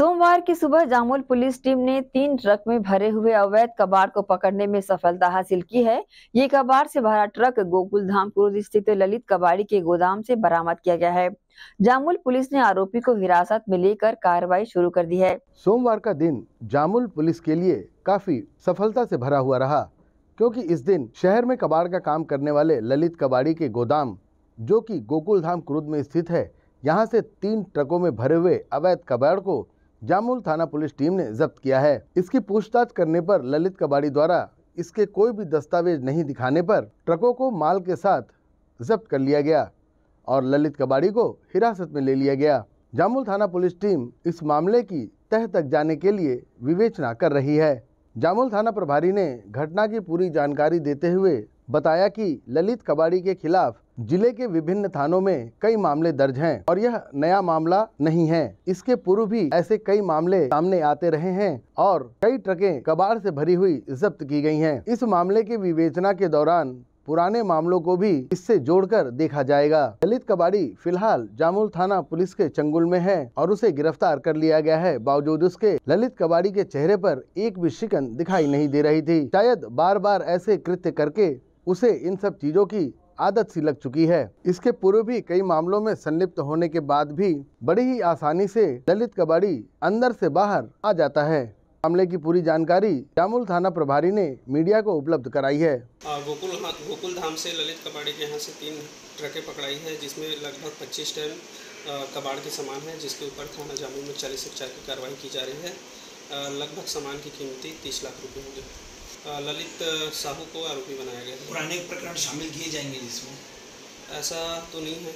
सोमवार की सुबह जामुल पुलिस टीम ने तीन ट्रक में भरे हुए अवैध कबाड़ को पकड़ने में सफलता हासिल की है ये कबाड़ से भरा ट्रक गोकुल धाम क्रूज स्थित ललित कबाड़ी के गोदाम से बरामद किया गया है जामुल पुलिस ने आरोपी को हिरासत में लेकर कार्रवाई शुरू कर दी है सोमवार का दिन जामुल पुलिस के लिए काफी सफलता से भरा हुआ रहा क्योंकि इस दिन शहर में कबाड़ का काम करने वाले ललित कबाड़ी के गोदाम जो कि गोकुल धाम क्रूद में स्थित है यहाँ से तीन ट्रकों में भरे हुए अवैध कबाड़ को जामुल थाना पुलिस टीम ने जब्त किया है इसकी पूछताछ करने पर ललित कबाड़ी द्वारा इसके कोई भी दस्तावेज नहीं दिखाने पर ट्रकों को माल के साथ जब्त कर लिया गया और ललित कबाड़ी को हिरासत में ले लिया गया जामुल थाना पुलिस टीम इस मामले की तह तक जाने के लिए विवेचना कर रही है जामुल थाना प्रभारी ने घटना की पूरी जानकारी देते हुए बताया कि ललित कबाड़ी के खिलाफ जिले के विभिन्न थानों में कई मामले दर्ज हैं और यह नया मामला नहीं है इसके पूर्व भी ऐसे कई मामले सामने आते रहे हैं और कई ट्रकें कबाड़ से भरी हुई जब्त की गई हैं। इस मामले के विवेचना के दौरान पुराने मामलों को भी इससे जोड़कर देखा जाएगा ललित कबाड़ी फिलहाल जामुल थाना पुलिस के चंगुल में है और उसे गिरफ्तार कर लिया गया है बावजूद उसके ललित कबाड़ी के चेहरे पर एक भी शिकन दिखाई नहीं दे रही थी शायद बार बार ऐसे कृत्य करके उसे इन सब चीज़ों की आदत सी लग चुकी है इसके पूर्व भी कई मामलों में संलिप्त होने के बाद भी बड़ी ही आसानी से दलित कबाड़ी अंदर से बाहर आ जाता है मामले की पूरी जानकारी जामुल थाना प्रभारी ने मीडिया को उपलब्ध कराई है गोकुल गोकुल धाम से ललित कबाड़ी के यहाँ से तीन ट्रकें पकड़ाई है जिसमें लगभग 25 टन कबाड़ के सामान है जिसके ऊपर थाना जामुल में चालीस उपचार की कार्रवाई की जा रही है लगभग सामान की कीमती तीस लाख रुपये होगी ललित साहू को आरोपी बनाया गया पुराने प्रकरण शामिल किए जाएंगे जिसमें ऐसा तो नहीं है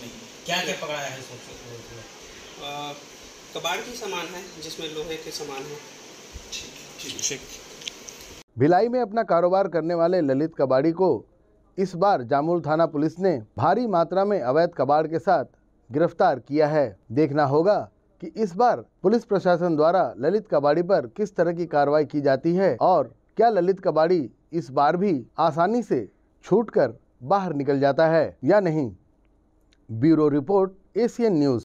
नहीं क्या क्या पकड़ाया है सोचो कबाड़ की सामान है जिसमें लोहे के सामान है ठीक है भिलाई में अपना कारोबार करने वाले ललित कबाड़ी को इस बार जामुल थाना पुलिस ने भारी मात्रा में अवैध कबाड़ के साथ गिरफ्तार किया है देखना होगा कि इस बार पुलिस प्रशासन द्वारा ललित कबाड़ी पर किस तरह की कार्रवाई की जाती है और क्या ललित कबाड़ी इस बार भी आसानी से छूट कर बाहर निकल जाता है या नहीं ब्यूरो रिपोर्ट एशियन न्यूज़